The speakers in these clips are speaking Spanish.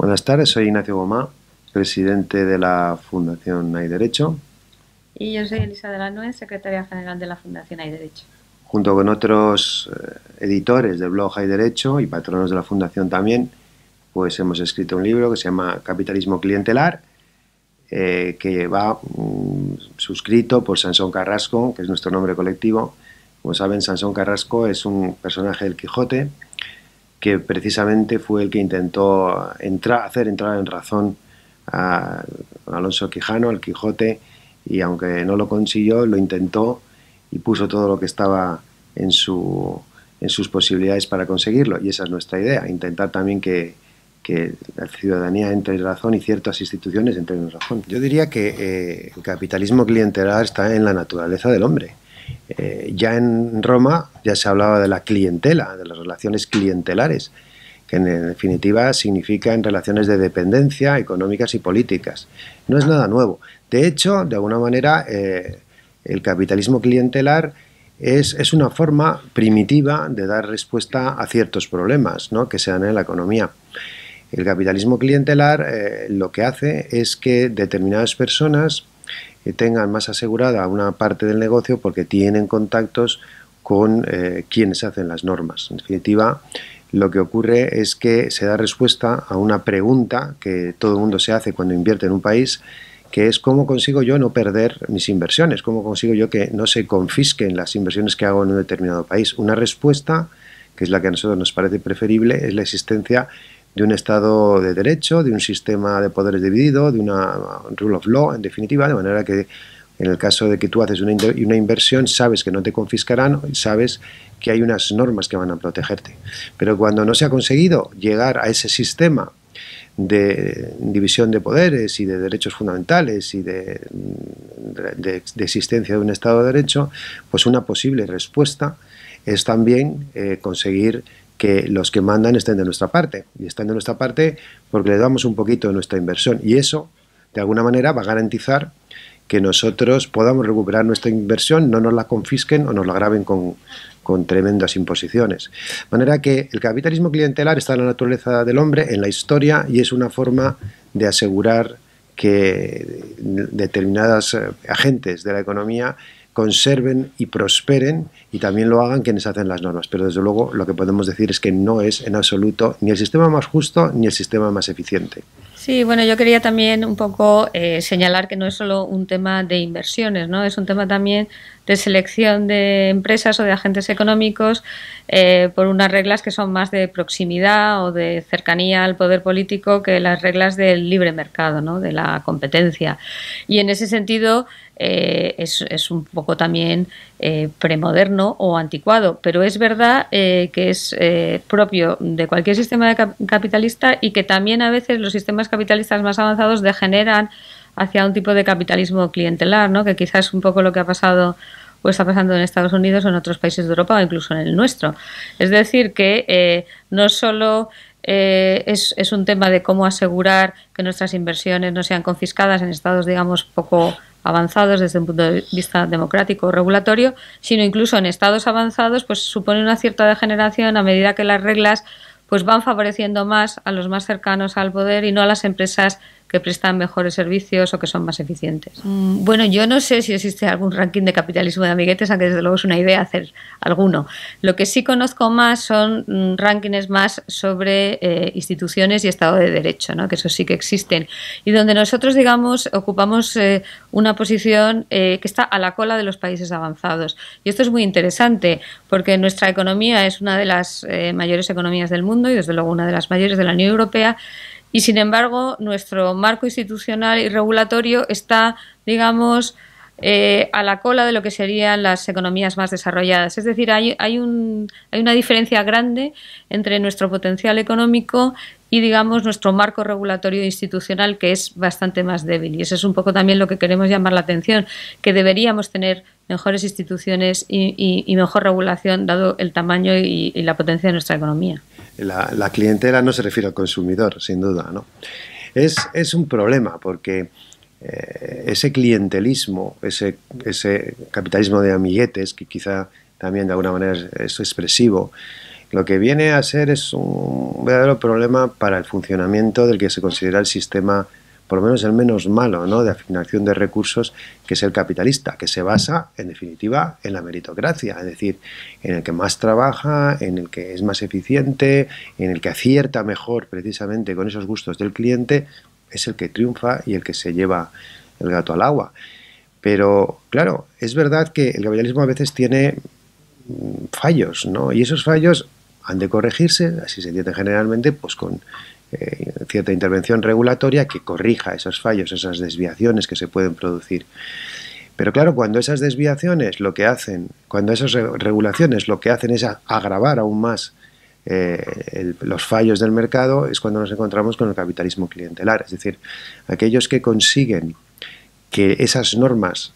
Buenas tardes, soy Ignacio Gomá, presidente de la Fundación Hay Derecho. Y yo soy Elisa de la Nuez, secretaria general de la Fundación Hay Derecho. Junto con otros eh, editores del blog Hay Derecho y patronos de la Fundación también, pues hemos escrito un libro que se llama Capitalismo Clientelar, eh, que va mm, suscrito por Sansón Carrasco, que es nuestro nombre colectivo. Como saben, Sansón Carrasco es un personaje del Quijote, que precisamente fue el que intentó entrar, hacer entrar en razón a Alonso Quijano, al Quijote, y aunque no lo consiguió, lo intentó y puso todo lo que estaba en, su, en sus posibilidades para conseguirlo. Y esa es nuestra idea, intentar también que, la ciudadanía entre en razón y ciertas instituciones entre en razón. Yo diría que eh, el capitalismo clientelar está en la naturaleza del hombre. Eh, ya en Roma ya se hablaba de la clientela, de las relaciones clientelares, que en definitiva significan relaciones de dependencia económicas y políticas. No es nada nuevo. De hecho, de alguna manera, eh, el capitalismo clientelar es, una forma primitiva de dar respuesta a ciertos problemas ¿no? que se dan en la economía. El capitalismo clientelar eh, lo que hace es que determinadas personas y tengan más asegurada una parte del negocio porque tienen contactos con eh, quienes hacen las normas. En definitiva, lo que ocurre es que se da respuesta a una pregunta que todo el mundo se hace cuando invierte en un país, que es cómo consigo yo no perder mis inversiones, cómo consigo yo que no se confisquen las inversiones que hago en un determinado país. Una respuesta, que es la que a nosotros nos parece preferible, es la existencia de un Estado de derecho, de un sistema de poderes dividido, de una rule of law, en definitiva, de manera que en el caso de que tú haces una, inversión, sabes que no te confiscarán, sabes que hay unas normas que van a protegerte. Pero cuando no se ha conseguido llegar a ese sistema de división de poderes y de derechos fundamentales y de, existencia de un Estado de Derecho, pues una posible respuesta es también eh, conseguir que los que mandan estén de nuestra parte. Y están de nuestra parte porque le damos un poquito de nuestra inversión. Y eso, de alguna manera, va a garantizar que nosotros podamos recuperar nuestra inversión, no nos la confisquen o nos la graben con, con tremendas imposiciones. De manera que el capitalismo clientelar está en la naturaleza del hombre, en la historia, y es una forma de asegurar que determinadas eh, agentes de la economía conserven y prosperen y también lo hagan quienes hacen las normas. Pero desde luego lo que podemos decir es que no es en absoluto ni el sistema más justo ni el sistema más eficiente. Sí, bueno, yo quería también un poco eh, señalar que no es solo un tema de inversiones, ¿no? Es un tema también de selección de empresas o de agentes económicos eh, por unas reglas que son más de proximidad o de cercanía al poder político que las reglas del libre mercado, ¿no? de la competencia. Y en ese sentido eh, es, un poco también eh, premoderno o anticuado, pero es verdad que es propio de cualquier sistema capitalista y que también a veces los sistemas capitalistas más avanzados degeneran hacia un tipo de capitalismo clientelar, ¿no? que quizás es un poco lo que ha pasado pues está pasando en Estados Unidos o en otros países de Europa o incluso en el nuestro. Es decir, que eh, no solo eh, es, es, un tema de cómo asegurar que nuestras inversiones no sean confiscadas en estados, digamos, poco avanzados desde un punto de vista democrático o regulatorio, sino incluso en estados avanzados, pues supone una cierta degeneración a medida que las reglas pues van favoreciendo más a los más cercanos al poder y no a las empresas que prestan mejores servicios o que son más eficientes. Mm, bueno, yo no sé si existe algún ranking de capitalismo de amiguetes, aunque desde luego es una idea hacer alguno. Lo que sí conozco más son mm, rankings más sobre eh, instituciones y Estado de Derecho, ¿no? que eso sí que existen. Y donde nosotros, digamos, ocupamos eh, una posición eh, que está a la cola de los países avanzados. Y esto es muy interesante, porque nuestra economía es una de las mayores economías del mundo y desde luego una de las mayores de la Unión Europea y sin embargo nuestro marco institucional y regulatorio está, digamos, eh, a la cola de lo que serían las economías más desarrolladas. Es decir, hay, una diferencia grande entre nuestro potencial económico y, digamos, nuestro marco regulatorio institucional, que es bastante más débil. Y eso es un poco también lo que queremos llamar la atención, que deberíamos tener mejores instituciones y, mejor regulación, dado el tamaño y la potencia de nuestra economía la, clientela no se refiere al consumidor, sin duda, ¿no? Es, un problema porque eh, ese clientelismo, ese, ese capitalismo de amiguetes, que quizá también de alguna manera es expresivo, lo que viene a ser es un verdadero problema para el funcionamiento del que se considera el sistema por lo menos el menos malo, ¿no? de afinación de recursos, que es el capitalista, que se basa, en definitiva, en la meritocracia, es decir, en el que más trabaja, en el que es más eficiente, en el que acierta mejor precisamente con esos gustos del cliente, es el que triunfa y el que se lleva el gato al agua. Pero, claro, es verdad que el capitalismo a veces tiene mm, fallos, ¿no? Y esos fallos han de corregirse, así se entiende generalmente, pues con eh, cierta intervención regulatoria que corrija esos fallos, esas desviaciones que se pueden producir. Pero claro, cuando esas desviaciones lo que hacen, cuando esas regulaciones lo que hacen es agravar aún más eh, los fallos del mercado, es cuando nos encontramos con el capitalismo clientelar. Es decir, aquellos que consiguen que esas normas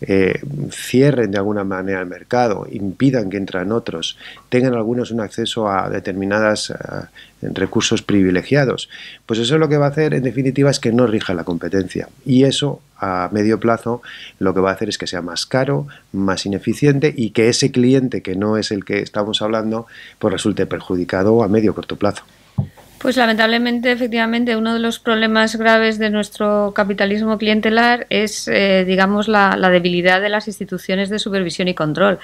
eh, cierren de alguna manera el mercado, impidan que entran otros, tengan algunos un acceso a determinados eh, recursos privilegiados, pues eso lo que va a hacer en definitiva es que no rija la competencia. Y eso a medio plazo lo que va a hacer es que sea más caro, más ineficiente y que ese cliente que no es el que estamos hablando, pues resulte perjudicado a medio corto plazo. Pues lamentablemente, efectivamente, uno de los problemas graves de nuestro capitalismo clientelar es, eh, digamos, la, debilidad de las instituciones de supervisión y control.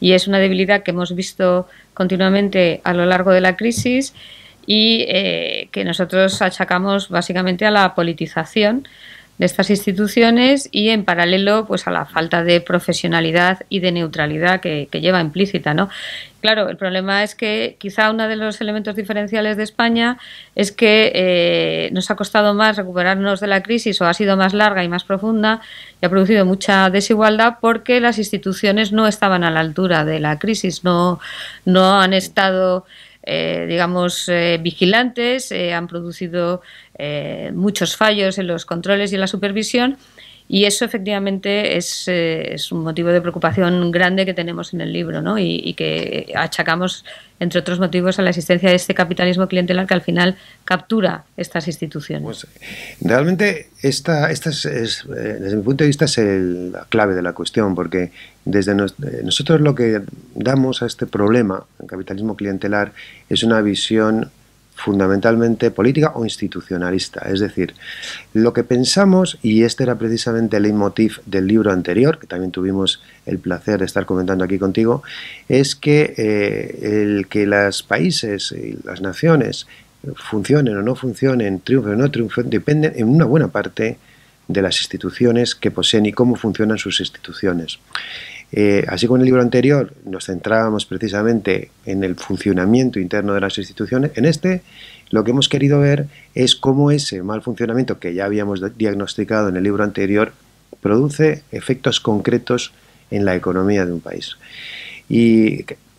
Y es una debilidad que hemos visto continuamente a lo largo de la crisis y eh, que nosotros achacamos básicamente a la politización de estas instituciones y en paralelo pues a la falta de profesionalidad y de neutralidad que, lleva implícita no claro el problema es que quizá uno de los elementos diferenciales de España es que eh, nos ha costado más recuperarnos de la crisis o ha sido más larga y más profunda y ha producido mucha desigualdad porque las instituciones no estaban a la altura de la crisis no no han estado eh, digamos, eh, vigilantes, eh, han producido muchos fallos en los controles y en la supervisión y eso efectivamente eh, es, un motivo de preocupación grande que tenemos en el libro ¿no? y, que achacamos, entre otros motivos, a la existencia de este capitalismo clientelar que al final captura estas instituciones. Pues, realmente esta, esta es, eh, desde mi punto de vista es la clave de la cuestión porque desde eh, nosotros lo que damos a este problema, el capitalismo clientelar, es una visión fundamentalmente política o institucionalista. Es decir, lo que pensamos, y este era precisamente el leitmotiv del libro anterior, que también tuvimos el placer de estar comentando aquí contigo, es que eh, el que los países y las naciones funcionen o no funcionen, triunfen o no triunfen, dependen en una buena parte de las instituciones que poseen y cómo funcionan sus instituciones. Eh, así como en el libro anterior nos centrábamos precisamente en el funcionamiento interno de las instituciones, en este lo que hemos querido ver es cómo ese mal funcionamiento que ya habíamos diagnosticado en el libro anterior produce efectos concretos en la economía de un país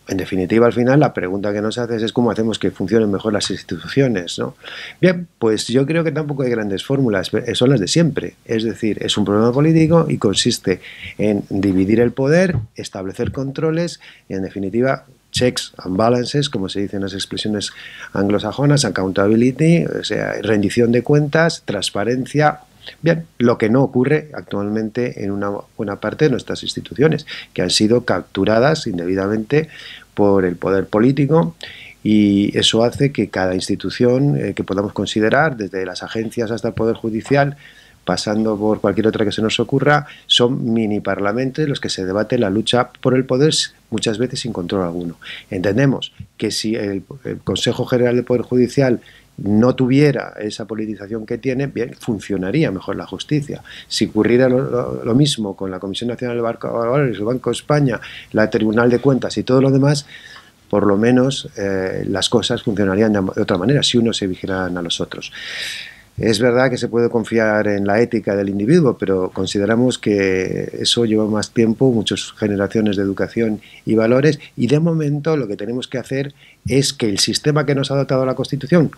en definitiva, al final, la pregunta que nos haces es cómo hacemos que funcionen mejor las instituciones, ¿no? Bien, pues yo creo que tampoco hay grandes fórmulas, eh, son las de siempre. Es decir, es un problema político y consiste en dividir el poder, establecer controles y, en definitiva, checks and balances, como se dice en las expresiones anglosajonas, accountability, o sea, rendición de cuentas, transparencia, Bien, lo que no ocurre actualmente en una buena parte de nuestras instituciones, que han sido capturadas indebidamente por el poder político y eso hace que cada institución eh, que podamos considerar, desde las agencias hasta el Poder Judicial, pasando por cualquier otra que se nos ocurra, son mini parlamentos los que se debate la lucha por el poder muchas veces sin control alguno. Entendemos que si el, Consejo General del Poder Judicial no tuviera esa politización que tiene, bien, funcionaría mejor la justicia. Si ocurriera lo, mismo con la Comisión Nacional de Valores, el Banco de España, la Tribunal de Cuentas y todo lo demás, por lo menos eh, las cosas funcionarían de, otra manera si uno se vigilaran a los otros. Es verdad que se puede confiar en la ética del individuo, pero consideramos que eso lleva más tiempo, muchas generaciones de educación y valores, y de momento lo que tenemos que hacer es que el sistema que nos ha dotado la Constitución,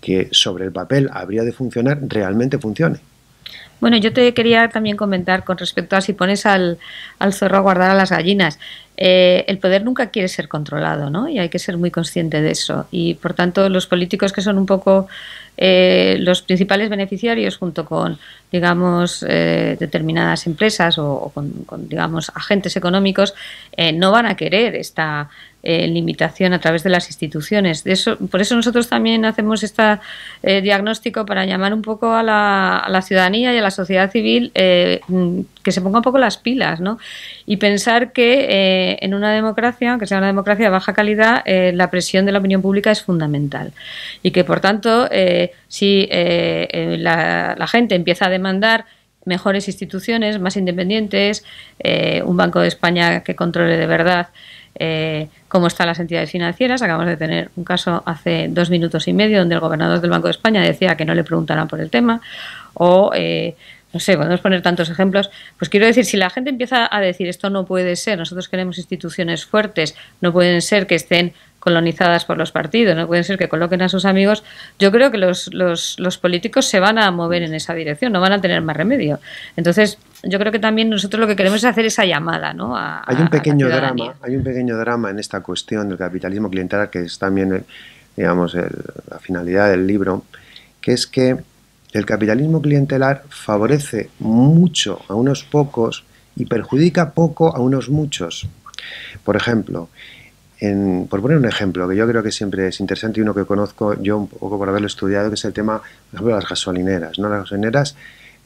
que sobre el papel habría de funcionar, realmente funcione. Bueno, yo te quería también comentar con respecto a si pones al, al zorro a guardar a las gallinas. Eh, el poder nunca quiere ser controlado, ¿no? Y hay que ser muy consciente de eso. Y por tanto, los políticos que son un poco eh, los principales beneficiarios, junto con, digamos, eh, determinadas empresas o, con, digamos, agentes económicos, no van a querer esta limitación a través de las instituciones. por eso nosotros también hacemos este diagnóstico para llamar un poco a la, a la ciudadanía y a la la sociedad civil eh, mm, que se ponga un poco las pilas, ¿no? Y pensar que eh, en una democracia, aunque sea una democracia de baja calidad, eh, la presión de la opinión pública es fundamental. Y que, por tanto, si la, gente empieza a demandar mejores instituciones, más independientes, un Banco de España que controle de verdad cómo están las entidades financieras. Acabamos de tener un caso hace dos minutos y medio donde el gobernador del Banco de España decía que no le preguntaran por el tema o eh, no sé, podemos poner tantos ejemplos, pues quiero decir, si la gente empieza a decir esto no puede ser, nosotros queremos instituciones fuertes, no pueden ser que estén colonizadas por los partidos, no pueden ser que coloquen a sus amigos, yo creo que los, políticos se van a mover en esa dirección, no van a tener más remedio. Entonces, yo creo que también nosotros lo que queremos es hacer esa llamada, ¿no? hay un pequeño drama, hay un pequeño drama en esta cuestión del capitalismo clientelar que es también, eh, digamos, la finalidad del libro, que es que el capitalismo clientelar favorece mucho a unos pocos y perjudica poco a unos muchos. Por ejemplo, por poner un ejemplo que yo creo que siempre es interesante y uno que conozco yo un poco por haberlo estudiado, que es el tema, de las gasolineras. ¿no? Las gasolineras,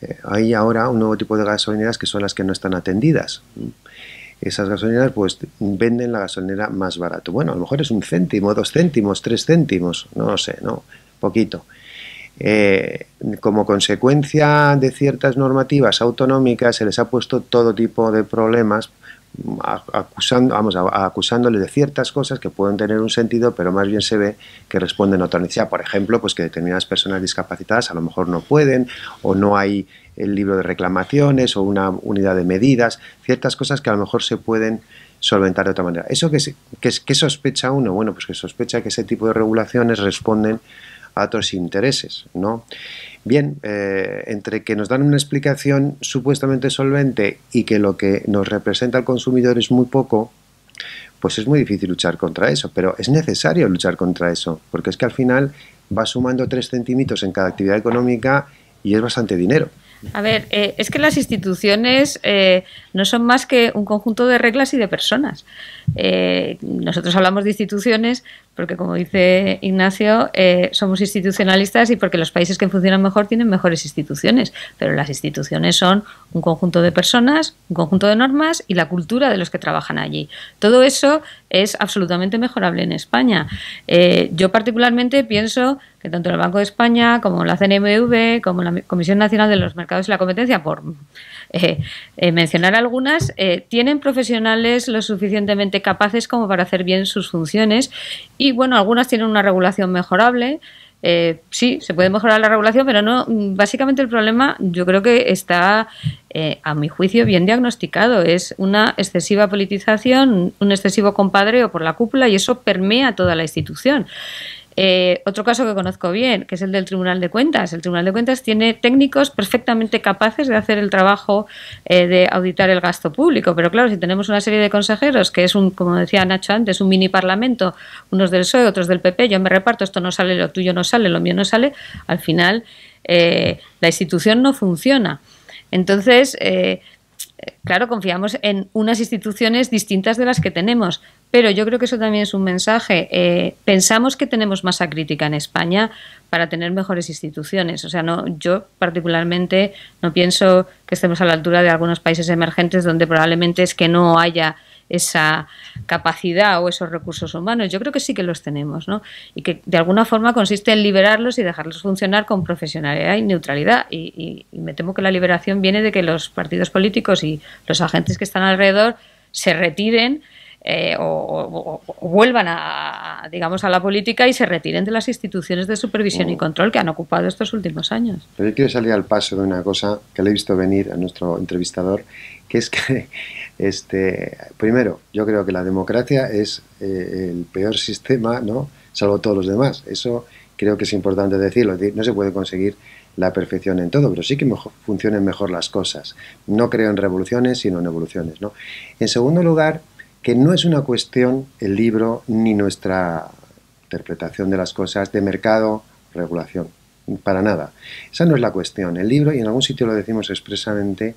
eh, hay ahora un nuevo tipo de gasolineras que son las que no están atendidas. Esas gasolineras pues venden la gasolinera más barato. Bueno, a lo mejor es un céntimo, dos céntimos, tres céntimos, no lo sé, no, poquito. Eh, como consecuencia de ciertas normativas autonómicas se les ha puesto todo tipo de problemas mm, acusando, acusándoles de ciertas cosas que pueden tener un sentido, pero más bien se ve que responden a otra necesidad. Por ejemplo, pues que determinadas personas discapacitadas a lo mejor no pueden o no hay el libro de reclamaciones o una unidad de medidas, ciertas cosas que a lo mejor se pueden solventar de otra manera. ¿Eso qué, qué sospecha uno? Bueno, pues que sospecha que ese tipo de regulaciones responden a otros intereses, ¿no? Bien, eh, entre que nos dan una explicación supuestamente solvente y que lo que nos representa al consumidor es muy poco, pues es muy difícil luchar contra eso, pero es necesario luchar contra eso, porque es que al final va sumando tres centímetros en cada actividad económica y es bastante dinero. A ver, eh, es que las instituciones eh, no son más que un conjunto de reglas y de personas. nosotros hablamos de instituciones, porque como dice Ignacio, eh, somos institucionalistas y porque los países que funcionan mejor tienen mejores instituciones, pero las instituciones son un conjunto de personas, un conjunto de normas y la cultura de los que trabajan allí. Todo eso es absolutamente mejorable en España. Eh, yo particularmente pienso que tanto el Banco de España como la CNMV, como la Comisión Nacional de los Mercados y la Competencia, por eh, eh, mencionar algunas, tienen profesionales lo suficientemente capaces como para hacer bien sus funciones y bueno, algunas tienen una regulación mejorable. Eh, sí, se puede mejorar la regulación, pero no. Mm, básicamente el problema yo creo que está, eh, a mi juicio, bien diagnosticado. Es una excesiva politización, un excesivo compadreo por la cúpula y eso permea toda la institución. Eh, otro caso que conozco bien, que es el del Tribunal de Cuentas. El Tribunal de Cuentas tiene técnicos perfectamente capaces de hacer el trabajo eh, de auditar el gasto público, pero claro, si tenemos una serie de consejeros, que es un, como decía Nacho antes, un mini parlamento, unos del PSOE, otros del PP, yo me reparto, esto no sale, lo tuyo no sale, lo mío no sale, al final eh, la institución no funciona. Entonces, claro, confiamos en unas instituciones distintas de las que tenemos, pero yo creo que eso también es un mensaje. Eh, pensamos que tenemos masa crítica en España para tener mejores instituciones. O sea, no, yo particularmente no pienso que estemos a la altura de algunos países emergentes donde probablemente es que no haya esa capacidad o esos recursos humanos. Yo creo que sí que los tenemos, ¿no? Y que de alguna forma consiste en liberarlos y dejarlos funcionar con profesionalidad y neutralidad. y, me temo que la liberación viene de que los partidos políticos y los agentes que están alrededor se retiren eh, o, vuelvan a, digamos, a la política y se retiren de las instituciones de supervisión y mm. control que han ocupado estos últimos años. Pero yo quiero salir al paso de una cosa que le he visto venir a nuestro entrevistador, que es que, este, primero, yo creo que la democracia es eh, el peor sistema, ¿no? Salvo todos los demás. Eso creo que es importante decirlo. No se puede conseguir la perfección en todo, pero sí que mejor, funcionen mejor las cosas. No creo en revoluciones, sino en evoluciones. ¿no? En segundo lugar, que no es una cuestión el libro ni nuestra interpretación de las cosas de mercado, regulación, para nada. Esa no es la cuestión. El libro, y en algún sitio lo decimos expresamente,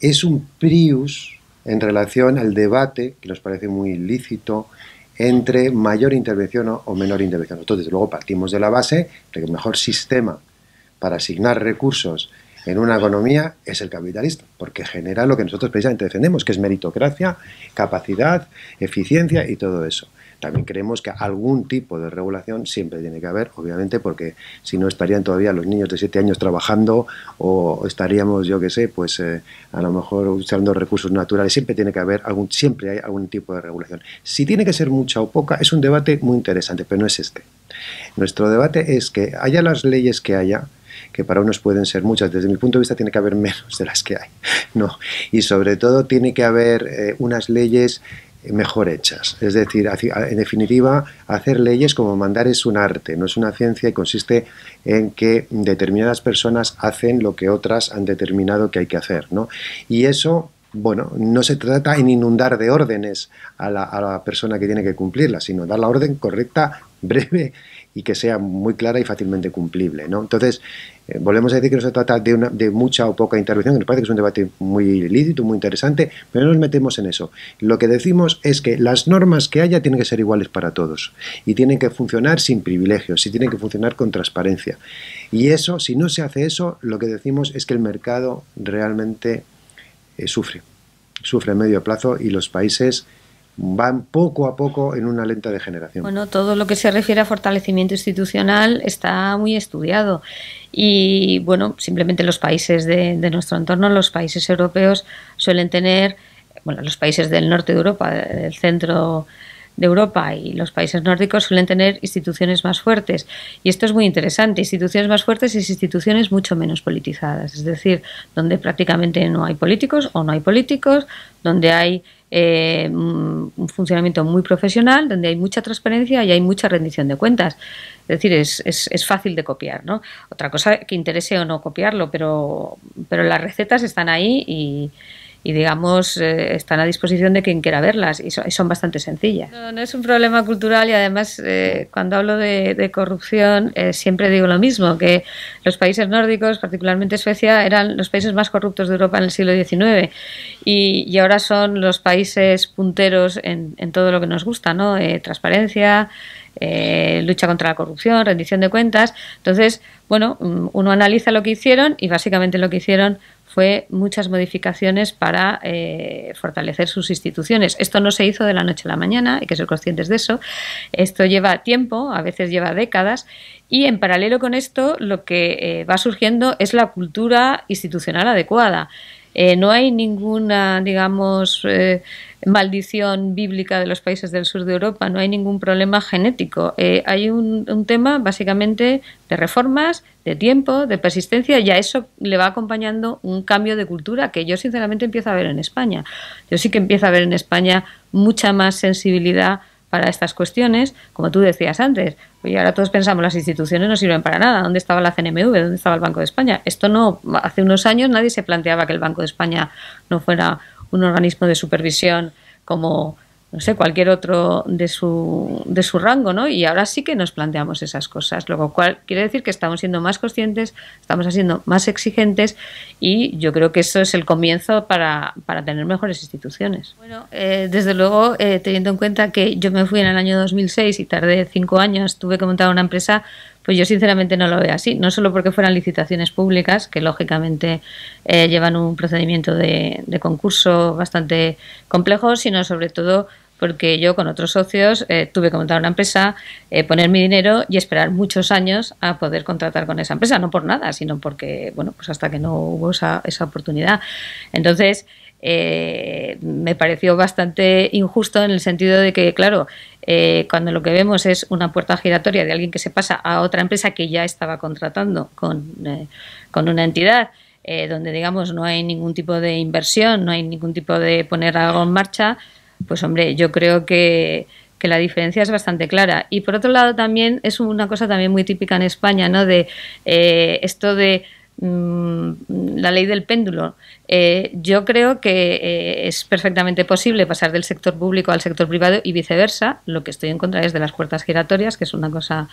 es un prius en relación al debate, que nos parece muy lícito, entre mayor intervención o menor intervención. Entonces, luego partimos de la base de que el mejor sistema para asignar recursos en una economía es el capitalista, porque genera lo que nosotros precisamente defendemos, que es meritocracia, capacidad, eficiencia y todo eso. También creemos que algún tipo de regulación siempre tiene que haber, obviamente, porque si no estarían todavía los niños de 7 años trabajando o estaríamos, yo que sé, pues eh, a lo mejor usando recursos naturales. Siempre tiene que haber algún, siempre hay algún tipo de regulación. Si tiene que ser mucha o poca, es un debate muy interesante, pero no es este. Nuestro debate es que haya las leyes que haya, que para unos pueden ser muchas. Desde mi punto de vista tiene que haber menos de las que hay. No. Y sobre todo tiene que haber eh, unas leyes eh, mejor hechas. Es decir, en definitiva, hacer leyes como mandar es un arte, no es una ciencia y consiste en que determinadas personas hacen lo que otras han determinado que hay que hacer. ¿no? Y eso bueno, no se trata en inundar de órdenes a la, persona que tiene que cumplirla, sino dar la orden correcta, breve y que sea muy clara y fácilmente cumplible. Entonces, eh, volvemos a decir que no se trata de, una, de mucha o poca intervención, que nos parece que es un debate muy lícito, muy interesante, pero no nos metemos en eso. Lo que decimos es que las normas que haya tienen que ser iguales para todos y tienen que funcionar sin privilegios y tienen que funcionar con transparencia. Y eso, si no se hace eso, lo que decimos es que el mercado realmente eh, sufre, sufre a medio plazo y los países van poco a poco en una lenta degeneración. Bueno, todo lo que se refiere a fortalecimiento institucional está muy estudiado y bueno, simplemente los países de, de nuestro entorno, los países europeos suelen tener, bueno, los países del norte de Europa, del centro de Europa y los países nórdicos suelen tener instituciones más fuertes. Y esto es muy interesante, instituciones más fuertes y instituciones mucho menos politizadas, es decir, donde prácticamente no hay políticos o no hay políticos, donde hay eh, un funcionamiento muy profesional, donde hay mucha transparencia y hay mucha rendición de cuentas. Es decir, es, fácil de copiar. ¿no? Otra cosa que interese o no copiarlo, pero, pero las recetas están ahí y y digamos eh, están a disposición de quien quiera verlas y, son bastante sencillas. No, es un problema cultural y además eh, cuando hablo de, corrupción eh, siempre digo lo mismo, que los países nórdicos, particularmente Suecia, eran los países más corruptos de Europa en el siglo XIX y, ahora son los países punteros en, en, todo lo que nos gusta, ¿no? transparencia, lucha contra la corrupción, rendición de cuentas. Entonces, bueno, mm, uno analiza lo que hicieron y básicamente lo que hicieron fue muchas modificaciones para eh, fortalecer sus instituciones. Esto no se hizo de la noche a la mañana, hay que ser conscientes de eso. Esto lleva tiempo, a veces lleva décadas, y en paralelo con esto lo que eh, va surgiendo es la cultura institucional adecuada. Eh, no hay ninguna, digamos, eh, maldición bíblica de los países del sur de Europa, no hay ningún problema genético. Eh, hay un, un, tema básicamente de reformas, de tiempo, de persistencia y a eso le va acompañando un cambio de cultura que yo sinceramente empiezo a ver en España. Yo sí que empiezo a ver en España mucha más sensibilidad para estas cuestiones, como tú decías antes, y ahora todos pensamos las instituciones no sirven para nada, ¿dónde estaba la CNMV? ¿Dónde estaba el Banco de España? Esto no, hace unos años nadie se planteaba que el Banco de España no fuera un organismo de supervisión como, no sé, cualquier otro de su, de su rango, ¿no? Y ahora sí que nos planteamos esas cosas, lo cual quiere decir que estamos siendo más conscientes, estamos siendo más exigentes y yo creo que eso es el comienzo para, para tener mejores instituciones. Bueno, eh, desde luego, eh, teniendo en cuenta que yo me fui en el año 2006 y tardé cinco años, tuve que montar una empresa, pues yo sinceramente no lo veo así, no solo porque fueran licitaciones públicas, que lógicamente eh, llevan un procedimiento de, de concurso bastante complejo, sino sobre todo porque yo con otros socios eh, tuve que montar una empresa, eh, poner mi dinero y esperar muchos años a poder contratar con esa empresa, no por nada, sino porque, bueno, pues hasta que no hubo esa, esa oportunidad. Entonces, eh, me pareció bastante injusto en el sentido de que, claro, cuando lo que vemos es una puerta giratoria de alguien que se pasa a otra empresa que ya estaba contratando con, con una entidad. donde digamos no hay ningún tipo de inversión, no hay ningún tipo de poner algo en marcha, pues hombre, yo creo que, la diferencia es bastante clara. Y por otro lado también es una cosa también muy típica en España, ¿no? De eh, esto de mm, la ley del péndulo. Eh, yo creo que eh, es perfectamente posible pasar del sector público al sector privado y viceversa. Lo que estoy en contra es de las puertas giratorias, que es una cosa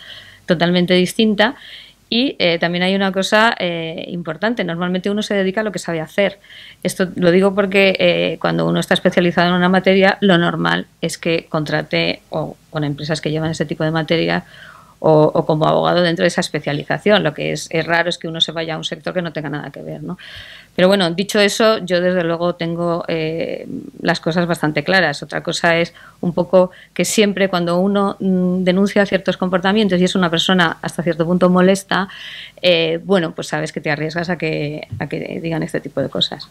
totalmente distinta. Y eh, también hay una cosa eh, importante, normalmente uno se dedica a lo que sabe hacer. Esto lo digo porque eh, cuando uno está especializado en una materia, lo normal es que contrate o con empresas que llevan ese tipo de materia o, como abogado dentro de esa especialización. Lo que es, raro es que uno se vaya a un sector que no tenga nada que ver. ¿no? Pero bueno, dicho eso, yo desde luego tengo eh, las cosas bastante claras. Otra cosa es un poco que siempre cuando uno mm, denuncia ciertos comportamientos y es una persona hasta cierto punto molesta, eh, bueno, pues sabes que te arriesgas a que, a que digan este tipo de cosas.